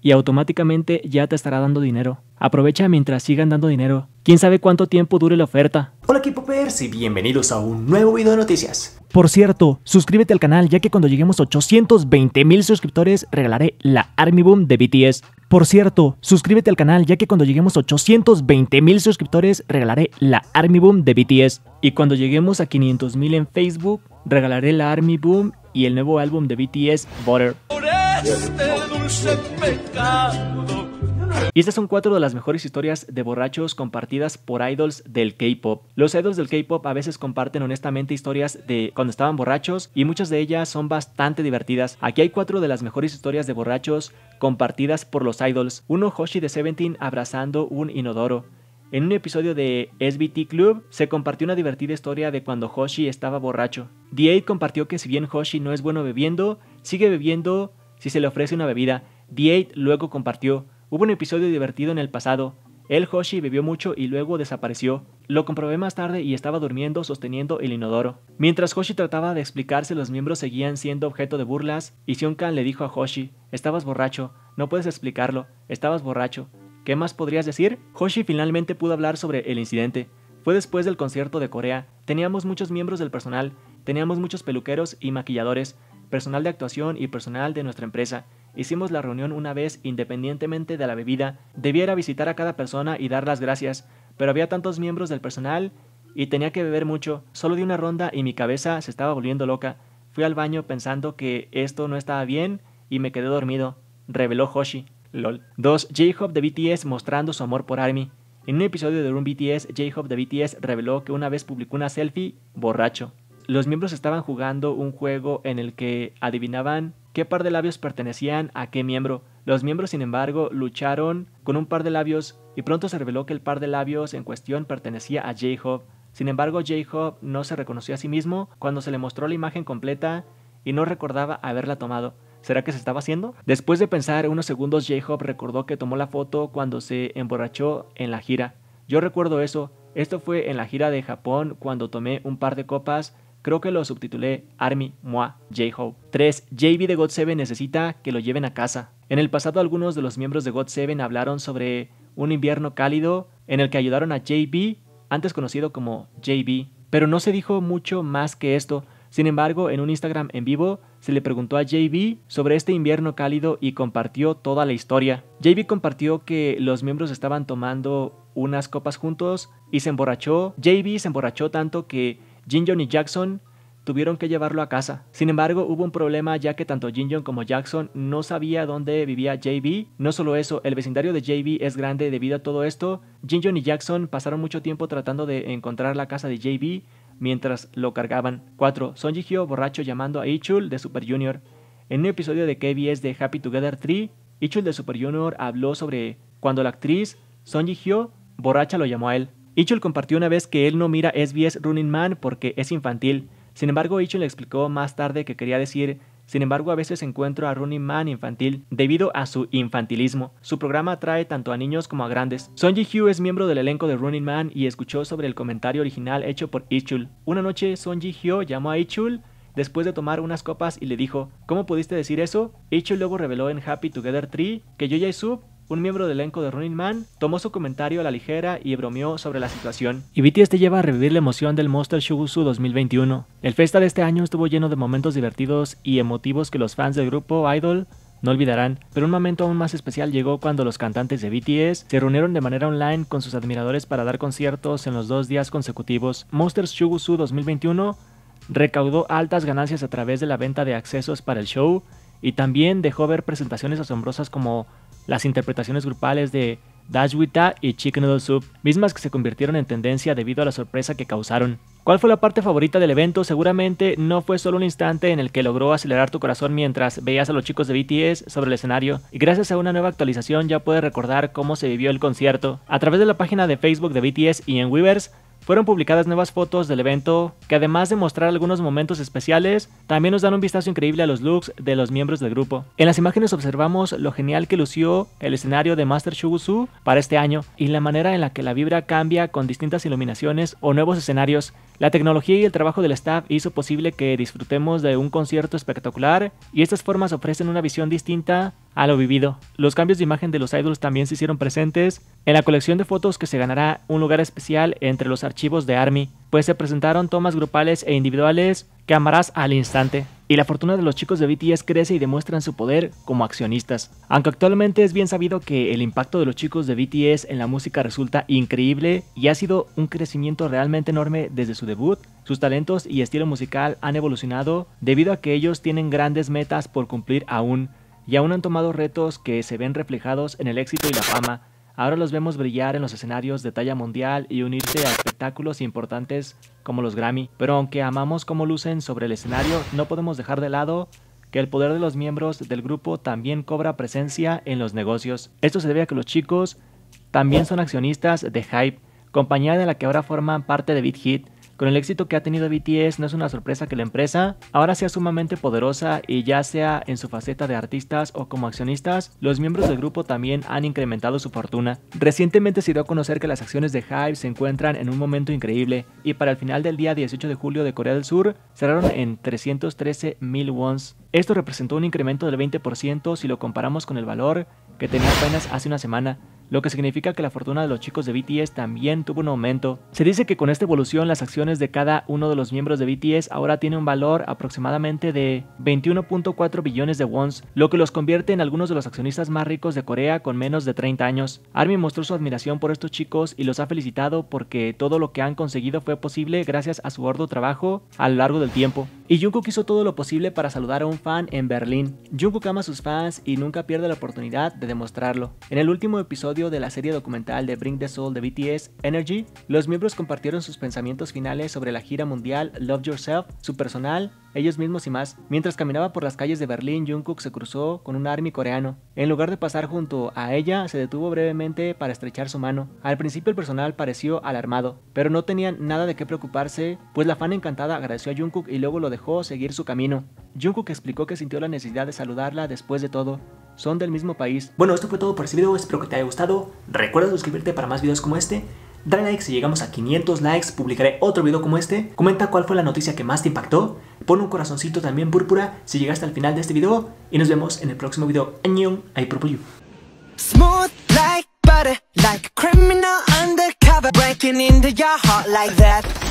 y automáticamente ya te estará dando dinero. Aprovecha mientras sigan dando dinero. ¿Quién sabe cuánto tiempo dure la oferta? Hola equipo Pers y bienvenidos a un nuevo video de noticias. Por cierto, suscríbete al canal ya que cuando lleguemos a 820 mil suscriptores regalaré la Army Boom de BTS. Por cierto, suscríbete al canal ya que cuando lleguemos a 820 mil suscriptores regalaré la Army Boom de BTS. Y cuando lleguemos a 500 mil en Facebook regalaré la Army Boom y el nuevo álbum de BTS Butter. Este y estas son cuatro de las mejores historias de borrachos compartidas por idols del K-pop. Los idols del K-pop a veces comparten honestamente historias de cuando estaban borrachos y muchas de ellas son bastante divertidas. Aquí hay cuatro de las mejores historias de borrachos compartidas por los idols. Uno Hoshi de Seventeen abrazando un inodoro. En un episodio de SBT Club se compartió una divertida historia de cuando Hoshi estaba borracho. The 8 compartió que si bien Hoshi no es bueno bebiendo, sigue bebiendo si se le ofrece una bebida. D8 luego compartió, hubo un episodio divertido en el pasado, el Hoshi bebió mucho y luego desapareció. Lo comprobé más tarde y estaba durmiendo sosteniendo el inodoro. Mientras Hoshi trataba de explicarse, los miembros seguían siendo objeto de burlas y le dijo a Hoshi, estabas borracho, no puedes explicarlo, estabas borracho. ¿Qué más podrías decir? Hoshi finalmente pudo hablar sobre el incidente. Fue después del concierto de Corea. Teníamos muchos miembros del personal Teníamos muchos peluqueros y maquilladores, personal de actuación y personal de nuestra empresa. Hicimos la reunión una vez independientemente de la bebida. Debiera visitar a cada persona y dar las gracias, pero había tantos miembros del personal y tenía que beber mucho. Solo di una ronda y mi cabeza se estaba volviendo loca. Fui al baño pensando que esto no estaba bien y me quedé dormido, reveló Hoshi. LOL. 2. J-Hope de BTS mostrando su amor por ARMY. En un episodio de Room BTS, J-Hope de BTS reveló que una vez publicó una selfie borracho los miembros estaban jugando un juego en el que adivinaban qué par de labios pertenecían a qué miembro. Los miembros, sin embargo, lucharon con un par de labios y pronto se reveló que el par de labios en cuestión pertenecía a J-Hope. Sin embargo, J-Hope no se reconoció a sí mismo cuando se le mostró la imagen completa y no recordaba haberla tomado. ¿Será que se estaba haciendo? Después de pensar unos segundos, J-Hope recordó que tomó la foto cuando se emborrachó en la gira. Yo recuerdo eso. Esto fue en la gira de Japón cuando tomé un par de copas Creo que lo subtitulé Army, Moi J-Hope. 3. JB de God 7 necesita que lo lleven a casa. En el pasado algunos de los miembros de God 7 hablaron sobre un invierno cálido en el que ayudaron a JB, antes conocido como JB, pero no se dijo mucho más que esto. Sin embargo, en un Instagram en vivo se le preguntó a JB sobre este invierno cálido y compartió toda la historia. JB compartió que los miembros estaban tomando unas copas juntos y se emborrachó. JB se emborrachó tanto que Jin Jon y Jackson tuvieron que llevarlo a casa. Sin embargo, hubo un problema ya que tanto Jin Jon como Jackson no sabía dónde vivía JB. No solo eso, el vecindario de JB es grande debido a todo esto. Jin jun y Jackson pasaron mucho tiempo tratando de encontrar la casa de JB mientras lo cargaban. 4. Son Ji Hyo borracho llamando a Ichul de Super Junior. En un episodio de KBS de Happy Together 3, Ichul de Super Junior habló sobre cuando la actriz Son Ji Hyo borracha lo llamó a él. Ichul compartió una vez que él no mira SBS Running Man porque es infantil. Sin embargo, Ichul explicó más tarde que quería decir sin embargo, a veces encuentro a Running Man infantil debido a su infantilismo. Su programa atrae tanto a niños como a grandes. Son Ji es miembro del elenco de Running Man y escuchó sobre el comentario original hecho por Ichul. Una noche, Son Ji Hyo llamó a Ichul después de tomar unas copas y le dijo, ¿cómo pudiste decir eso? Ichul luego reveló en Happy Together 3 que Yo sub un miembro del elenco de Running Man tomó su comentario a la ligera y bromeó sobre la situación. Y BTS te lleva a revivir la emoción del Monster Shugusu 2021. El festa de este año estuvo lleno de momentos divertidos y emotivos que los fans del grupo Idol no olvidarán, pero un momento aún más especial llegó cuando los cantantes de BTS se reunieron de manera online con sus admiradores para dar conciertos en los dos días consecutivos. Monsters Shugusu 2021 recaudó altas ganancias a través de la venta de accesos para el show y también dejó ver presentaciones asombrosas como las interpretaciones grupales de Dashwita y Chicken Noodle Soup, mismas que se convirtieron en tendencia debido a la sorpresa que causaron. ¿Cuál fue la parte favorita del evento? Seguramente no fue solo un instante en el que logró acelerar tu corazón mientras veías a los chicos de BTS sobre el escenario, y gracias a una nueva actualización ya puedes recordar cómo se vivió el concierto. A través de la página de Facebook de BTS y en Weavers, fueron publicadas nuevas fotos del evento que además de mostrar algunos momentos especiales, también nos dan un vistazo increíble a los looks de los miembros del grupo. En las imágenes observamos lo genial que lució el escenario de Master Shugusu para este año y la manera en la que la vibra cambia con distintas iluminaciones o nuevos escenarios. La tecnología y el trabajo del staff hizo posible que disfrutemos de un concierto espectacular y estas formas ofrecen una visión distinta a lo vivido. Los cambios de imagen de los idols también se hicieron presentes en la colección de fotos que se ganará un lugar especial entre los archivos de ARMY, pues se presentaron tomas grupales e individuales que amarás al instante. Y la fortuna de los chicos de BTS crece y demuestran su poder como accionistas. Aunque actualmente es bien sabido que el impacto de los chicos de BTS en la música resulta increíble y ha sido un crecimiento realmente enorme desde su debut, sus talentos y estilo musical han evolucionado debido a que ellos tienen grandes metas por cumplir aún, y aún han tomado retos que se ven reflejados en el éxito y la fama, ahora los vemos brillar en los escenarios de talla mundial y unirse a espectáculos importantes como los Grammy. Pero aunque amamos cómo lucen sobre el escenario, no podemos dejar de lado que el poder de los miembros del grupo también cobra presencia en los negocios. Esto se debe a que los chicos también son accionistas de Hype, compañía de la que ahora forman parte de Big Hit, con el éxito que ha tenido BTS no es una sorpresa que la empresa ahora sea sumamente poderosa y ya sea en su faceta de artistas o como accionistas, los miembros del grupo también han incrementado su fortuna. Recientemente se dio a conocer que las acciones de HYBE se encuentran en un momento increíble y para el final del día 18 de julio de Corea del Sur cerraron en 313.000 mil Esto representó un incremento del 20% si lo comparamos con el valor que tenía apenas hace una semana lo que significa que la fortuna de los chicos de BTS también tuvo un aumento. Se dice que con esta evolución las acciones de cada uno de los miembros de BTS ahora tienen un valor aproximadamente de 21.4 billones de wons, lo que los convierte en algunos de los accionistas más ricos de Corea con menos de 30 años. Army mostró su admiración por estos chicos y los ha felicitado porque todo lo que han conseguido fue posible gracias a su gordo trabajo a lo largo del tiempo. Y Jungkook hizo todo lo posible para saludar a un fan en Berlín. Jungkook ama a sus fans y nunca pierde la oportunidad de demostrarlo. En el último episodio de la serie documental de Bring the Soul de BTS, Energy, los miembros compartieron sus pensamientos finales sobre la gira mundial Love Yourself, su personal ellos mismos y más. Mientras caminaba por las calles de Berlín, Jungkook se cruzó con un army coreano. En lugar de pasar junto a ella, se detuvo brevemente para estrechar su mano. Al principio el personal pareció alarmado, pero no tenían nada de qué preocuparse, pues la fan encantada agradeció a Jungkook y luego lo dejó seguir su camino. Jungkook explicó que sintió la necesidad de saludarla después de todo. Son del mismo país. Bueno, esto fue todo por este video, espero que te haya gustado. Recuerda suscribirte para más videos como este. Dale like si llegamos a 500 likes, publicaré otro video como este. Comenta cuál fue la noticia que más te impactó. Pon un corazoncito también púrpura si llegaste al final de este video. Y nos vemos en el próximo video. Añón, I purple